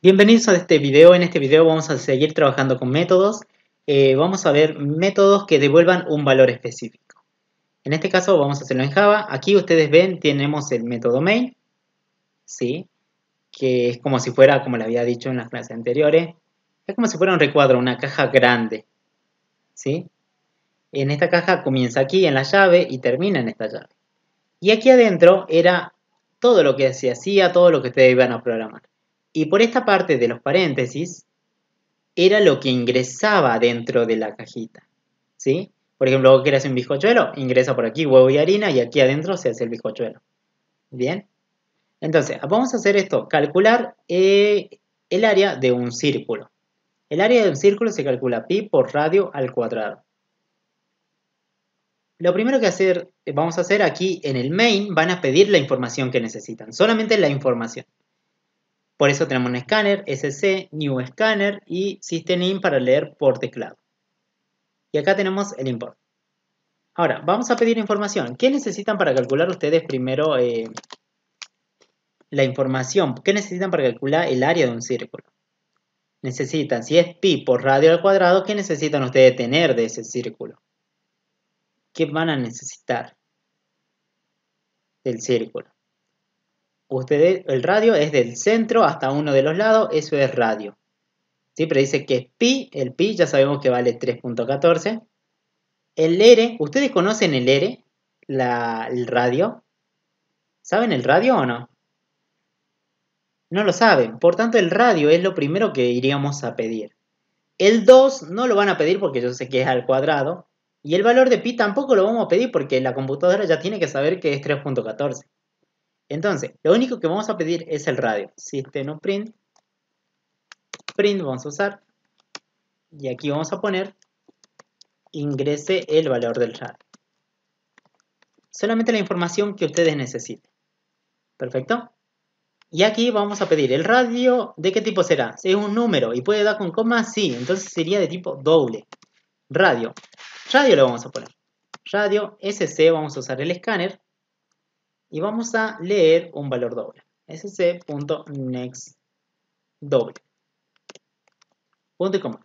Bienvenidos a este video. En este video vamos a seguir trabajando con métodos. Eh, vamos a ver métodos que devuelvan un valor específico. En este caso vamos a hacerlo en Java. Aquí ustedes ven, tenemos el método main, ¿sí? que es como si fuera, como le había dicho en las clases anteriores, es como si fuera un recuadro, una caja grande. ¿sí? En esta caja comienza aquí en la llave y termina en esta llave. Y aquí adentro era todo lo que se hacía, todo lo que ustedes iban a programar. Y por esta parte de los paréntesis era lo que ingresaba dentro de la cajita. ¿sí? Por ejemplo, vos querés un bizcochuelo, ingresa por aquí huevo y harina y aquí adentro se hace el bizcochuelo. Bien. Entonces, vamos a hacer esto, calcular eh, el área de un círculo. El área de un círculo se calcula pi por radio al cuadrado. Lo primero que hacer, vamos a hacer aquí en el main van a pedir la información que necesitan, solamente la información. Por eso tenemos un escáner, SC, New Scanner y SystemIn para leer por teclado. Y acá tenemos el import. Ahora, vamos a pedir información. ¿Qué necesitan para calcular ustedes primero eh, la información? ¿Qué necesitan para calcular el área de un círculo? Necesitan, si es pi por radio al cuadrado, ¿qué necesitan ustedes tener de ese círculo? ¿Qué van a necesitar del círculo? Ustedes, el radio es del centro hasta uno de los lados, eso es radio. siempre dice que es pi, el pi ya sabemos que vale 3.14. El R, ¿ustedes conocen el R? La, el radio. ¿Saben el radio o no? No lo saben, por tanto el radio es lo primero que iríamos a pedir. El 2 no lo van a pedir porque yo sé que es al cuadrado. Y el valor de pi tampoco lo vamos a pedir porque la computadora ya tiene que saber que es 3.14. Entonces, lo único que vamos a pedir es el radio. System print. Print vamos a usar. Y aquí vamos a poner ingrese el valor del radio. Solamente la información que ustedes necesiten. Perfecto. Y aquí vamos a pedir el radio. ¿De qué tipo será? es un número y puede dar con coma, sí. Entonces sería de tipo doble. Radio. Radio lo vamos a poner. Radio SC, vamos a usar el escáner y vamos a leer un valor doble. sc.next Punto y coma.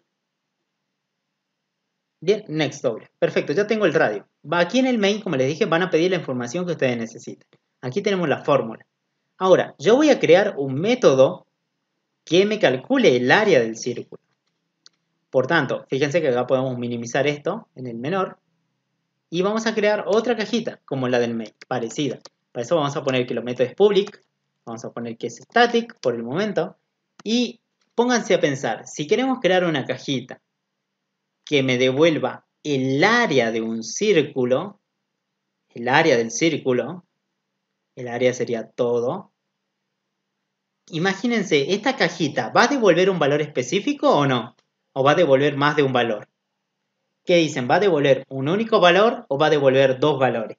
Bien, next doble. Perfecto, ya tengo el radio. Aquí en el main, como les dije, van a pedir la información que ustedes necesiten. Aquí tenemos la fórmula. Ahora, yo voy a crear un método que me calcule el área del círculo. Por tanto, fíjense que acá podemos minimizar esto en el menor. Y vamos a crear otra cajita, como la del main, parecida. Para eso vamos a poner que lo método es public, vamos a poner que es static por el momento. Y pónganse a pensar, si queremos crear una cajita que me devuelva el área de un círculo, el área del círculo, el área sería todo. Imagínense, ¿esta cajita va a devolver un valor específico o no? ¿O va a devolver más de un valor? ¿Qué dicen? ¿Va a devolver un único valor o va a devolver dos valores?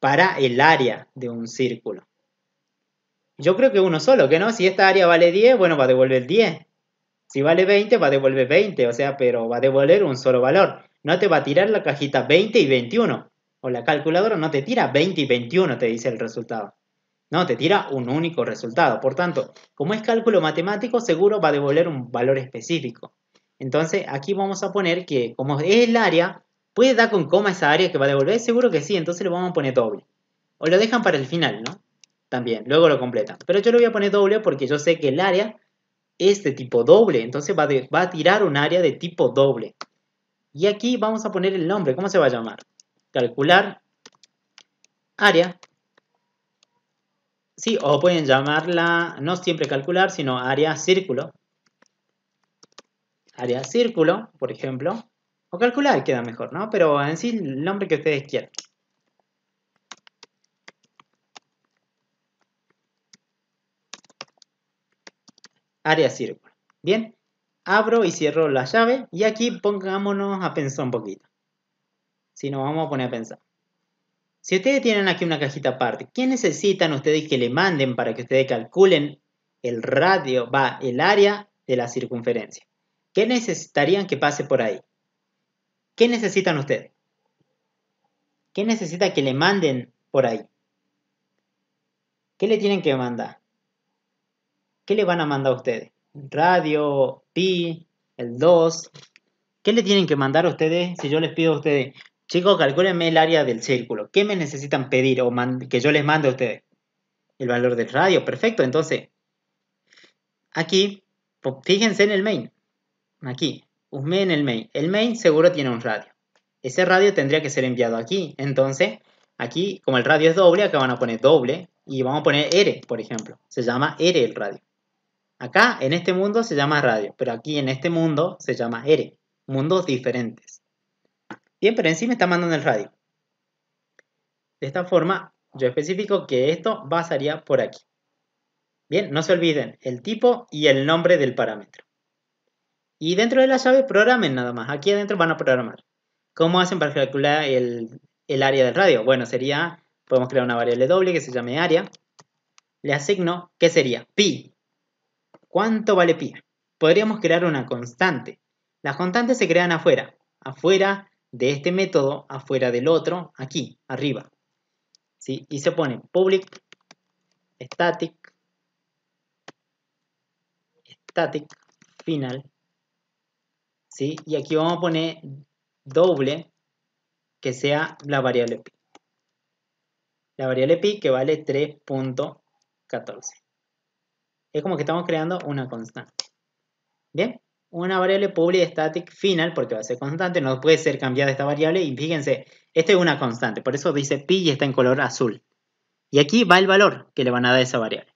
para el área de un círculo. Yo creo que uno solo, que no, si esta área vale 10, bueno, va a devolver 10. Si vale 20, va a devolver 20, o sea, pero va a devolver un solo valor. No te va a tirar la cajita 20 y 21, o la calculadora no te tira 20 y 21, te dice el resultado. No, te tira un único resultado. Por tanto, como es cálculo matemático, seguro va a devolver un valor específico. Entonces, aquí vamos a poner que como es el área, ¿Puede dar con coma esa área que va a devolver? Seguro que sí, entonces lo vamos a poner doble. O lo dejan para el final, ¿no? También, luego lo completan. Pero yo lo voy a poner doble porque yo sé que el área es de tipo doble, entonces va a tirar un área de tipo doble. Y aquí vamos a poner el nombre, ¿cómo se va a llamar? Calcular área. Sí, o pueden llamarla, no siempre calcular, sino área círculo. Área círculo, por ejemplo. O calcular queda mejor, ¿no? Pero en sí el nombre que ustedes quieran. Área círculo. Bien, abro y cierro la llave y aquí pongámonos a pensar un poquito. Si nos vamos a poner a pensar. Si ustedes tienen aquí una cajita aparte, ¿qué necesitan ustedes que le manden para que ustedes calculen el radio, va, el área de la circunferencia? ¿Qué necesitarían que pase por ahí? ¿Qué necesitan ustedes? ¿Qué necesita que le manden por ahí? ¿Qué le tienen que mandar? ¿Qué le van a mandar a ustedes? Radio, pi, el 2. ¿Qué le tienen que mandar a ustedes si yo les pido a ustedes, chicos, calcúlenme el área del círculo? ¿Qué me necesitan pedir o que yo les mande a ustedes? El valor del radio, perfecto. Entonces, aquí, fíjense en el main. Aquí, en el main. El main seguro tiene un radio. Ese radio tendría que ser enviado aquí. Entonces, aquí, como el radio es doble, acá van a poner doble. Y vamos a poner R, por ejemplo. Se llama R el radio. Acá, en este mundo, se llama radio. Pero aquí, en este mundo, se llama R. Mundos diferentes. Bien, pero encima me está mandando el radio. De esta forma, yo especifico que esto pasaría por aquí. Bien, no se olviden el tipo y el nombre del parámetro. Y dentro de la llave programen nada más. Aquí adentro van a programar. ¿Cómo hacen para calcular el, área del radio? Bueno, sería, podemos crear una variable doble que se llame área. Le asigno, ¿qué sería? Pi. ¿Cuánto vale pi? Podríamos crear una constante. Las constantes se crean afuera. Afuera de este método, afuera del otro, aquí, arriba. ¿Sí? Y se pone public, static, static, final, y aquí vamos a poner doble que sea la variable pi. La variable pi que vale 3.14. Es como que estamos creando una constante. ¿Bien? Una variable public static final, porque va a ser constante, no puede ser cambiada esta variable. Y fíjense, esta es una constante, por eso dice pi y está en color azul. Y aquí va el valor que le van a dar a esa variable.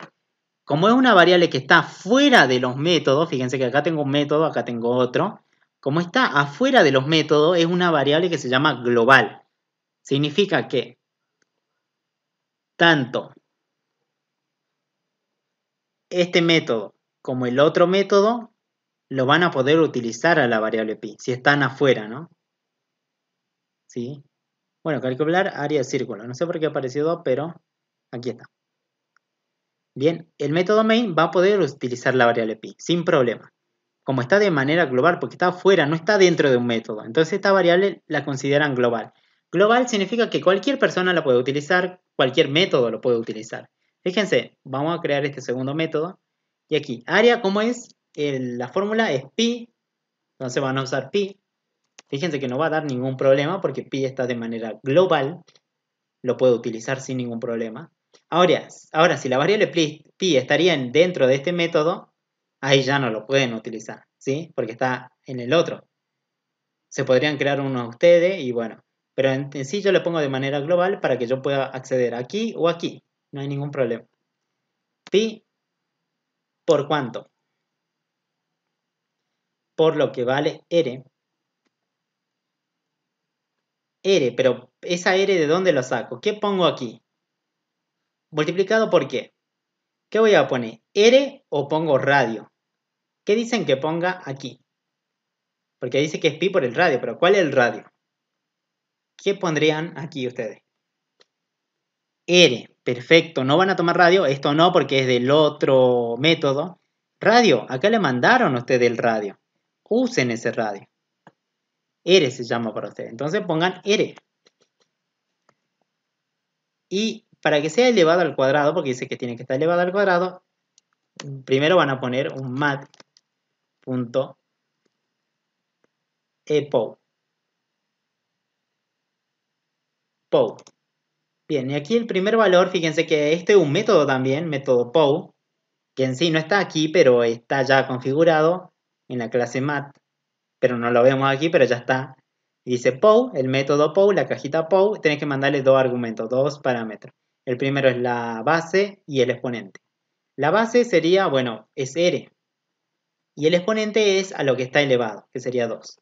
Como es una variable que está fuera de los métodos, fíjense que acá tengo un método, acá tengo otro, como está afuera de los métodos, es una variable que se llama global. Significa que tanto este método como el otro método lo van a poder utilizar a la variable pi, si están afuera, ¿no? ¿Sí? Bueno, calcular área de círculo. No sé por qué apareció 2, pero aquí está. Bien, el método main va a poder utilizar la variable pi, sin problema como está de manera global, porque está afuera, no está dentro de un método. Entonces esta variable la consideran global. Global significa que cualquier persona la puede utilizar, cualquier método lo puede utilizar. Fíjense, vamos a crear este segundo método. Y aquí, área, ¿cómo es? Eh, la fórmula es pi, entonces van a usar pi. Fíjense que no va a dar ningún problema porque pi está de manera global, lo puedo utilizar sin ningún problema. Ahora, ahora si la variable pi estaría dentro de este método, ahí ya no lo pueden utilizar, ¿sí? Porque está en el otro. Se podrían crear uno a ustedes y bueno, pero en, sí yo le pongo de manera global para que yo pueda acceder aquí o aquí, no hay ningún problema. Pi, ¿por cuánto? Por lo que vale R. R, pero esa R de dónde lo saco? ¿Qué pongo aquí? ¿Multiplicado por qué? ¿Qué voy a poner? ¿R o pongo radio? ¿Qué dicen que ponga aquí? Porque dice que es pi por el radio, pero ¿cuál es el radio? ¿Qué pondrían aquí ustedes? R, perfecto, no van a tomar radio, esto no porque es del otro método. Radio, acá le mandaron a ustedes el radio. Usen ese radio. R se llama para ustedes, entonces pongan R. Y para que sea elevado al cuadrado, porque dice que tiene que estar elevado al cuadrado, primero van a poner un mat punto epow. POW. Bien, y aquí el primer valor, fíjense que este es un método también, método POW, que en sí no está aquí, pero está ya configurado en la clase mat, pero no lo vemos aquí, pero ya está. dice POW, el método POW, la cajita POW, tenés que mandarle dos argumentos, dos parámetros. El primero es la base y el exponente. La base sería, bueno, es R, y el exponente es a lo que está elevado, que sería 2.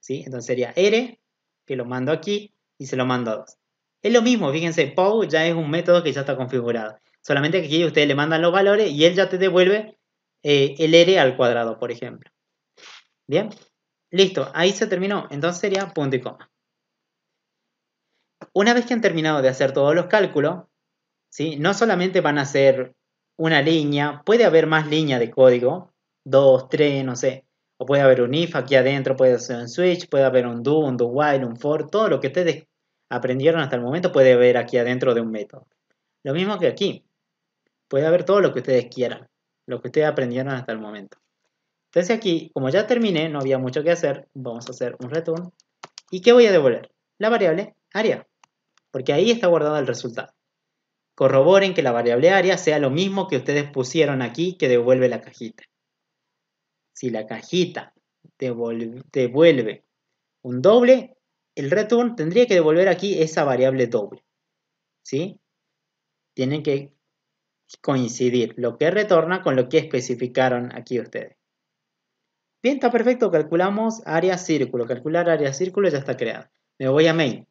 ¿Sí? Entonces sería R, que lo mando aquí, y se lo mando a 2. Es lo mismo, fíjense, POW ya es un método que ya está configurado. Solamente que aquí ustedes le mandan los valores y él ya te devuelve eh, el R al cuadrado, por ejemplo. Bien, listo, ahí se terminó. Entonces sería punto y coma. Una vez que han terminado de hacer todos los cálculos, ¿sí? no solamente van a hacer una línea, puede haber más líneas de código, 2, 3, no sé. O puede haber un if aquí adentro, puede ser un switch, puede haber un do, un do while, un for, todo lo que ustedes aprendieron hasta el momento puede haber aquí adentro de un método. Lo mismo que aquí. Puede haber todo lo que ustedes quieran, lo que ustedes aprendieron hasta el momento. Entonces aquí, como ya terminé, no había mucho que hacer, vamos a hacer un return. ¿Y qué voy a devolver? La variable área, porque ahí está guardado el resultado. Corroboren que la variable área sea lo mismo que ustedes pusieron aquí que devuelve la cajita. Si la cajita devuelve un doble, el return tendría que devolver aquí esa variable doble. ¿Sí? Tienen que coincidir lo que retorna con lo que especificaron aquí ustedes. Bien, está perfecto. Calculamos área círculo. Calcular área círculo ya está creado. Me voy a main.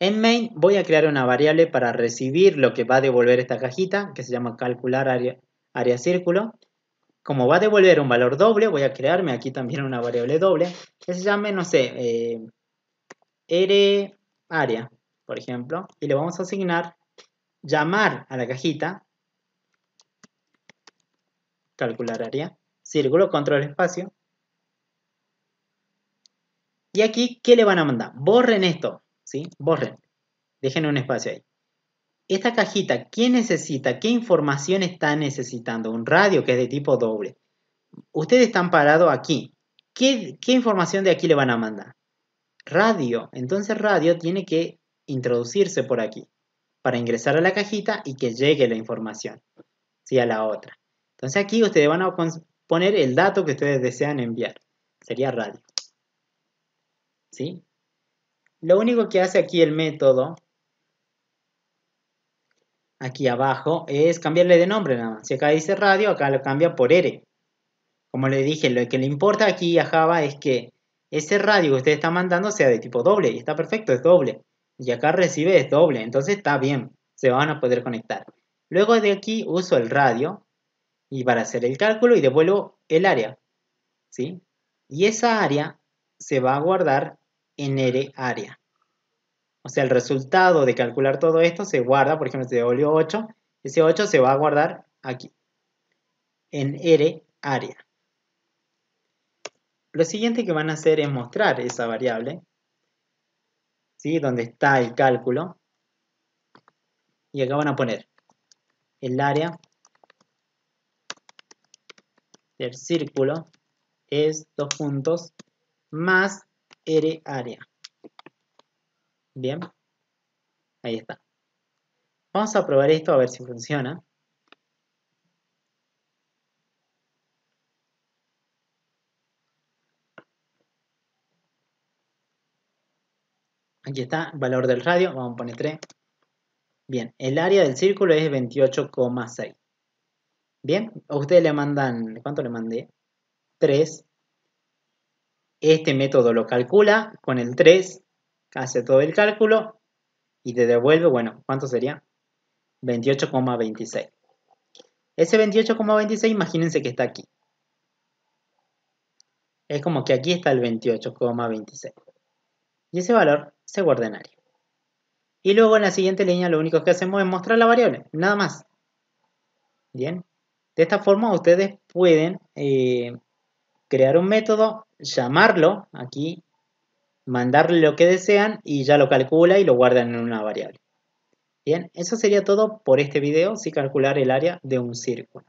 En main voy a crear una variable para recibir lo que va a devolver esta cajita, que se llama calcular área, área círculo como va a devolver un valor doble, voy a crearme aquí también una variable doble, que se llame, no sé, eh, R área, por ejemplo, y le vamos a asignar llamar a la cajita, calcular área, círculo, control espacio, y aquí, ¿qué le van a mandar? Borren esto, ¿sí? Borren. Dejen un espacio ahí esta cajita, ¿qué necesita? ¿Qué información está necesitando? Un radio que es de tipo doble. Ustedes están parados aquí. ¿Qué, ¿Qué, información de aquí le van a mandar? Radio. Entonces radio tiene que introducirse por aquí para ingresar a la cajita y que llegue la información ¿sí? a la otra. Entonces aquí ustedes van a poner el dato que ustedes desean enviar. Sería radio. ¿Sí? Lo único que hace aquí el método aquí abajo es cambiarle de nombre nada más. Si acá dice radio, acá lo cambia por R. Como le dije, lo que le importa aquí a Java es que ese radio que usted está mandando sea de tipo doble. Y está perfecto, es doble. Y acá recibe es doble, entonces está bien. Se van a poder conectar. Luego de aquí uso el radio y para hacer el cálculo y devuelvo el área. ¿sí? Y esa área se va a guardar en R área. O sea, el resultado de calcular todo esto se guarda, por ejemplo, se devolvió 8, ese 8 se va a guardar aquí, en R área. Lo siguiente que van a hacer es mostrar esa variable, ¿sí? donde está el cálculo, y acá van a poner el área del círculo es dos puntos más R área. Bien. Ahí está. Vamos a probar esto a ver si funciona. Aquí está, valor del radio, vamos a poner 3. Bien, el área del círculo es 28,6. Bien, a ustedes le mandan, ¿cuánto le mandé? 3. Este método lo calcula con el 3 hace todo el cálculo y te devuelve, bueno, ¿cuánto sería? 28,26. Ese 28,26, imagínense que está aquí. Es como que aquí está el 28,26. Y ese valor se guarda en área. Y luego en la siguiente línea lo único que hacemos es mostrar la variable, nada más. Bien. De esta forma ustedes pueden eh, crear un método, llamarlo aquí mandarle lo que desean y ya lo calcula y lo guardan en una variable. Bien, eso sería todo por este video, si calcular el área de un círculo.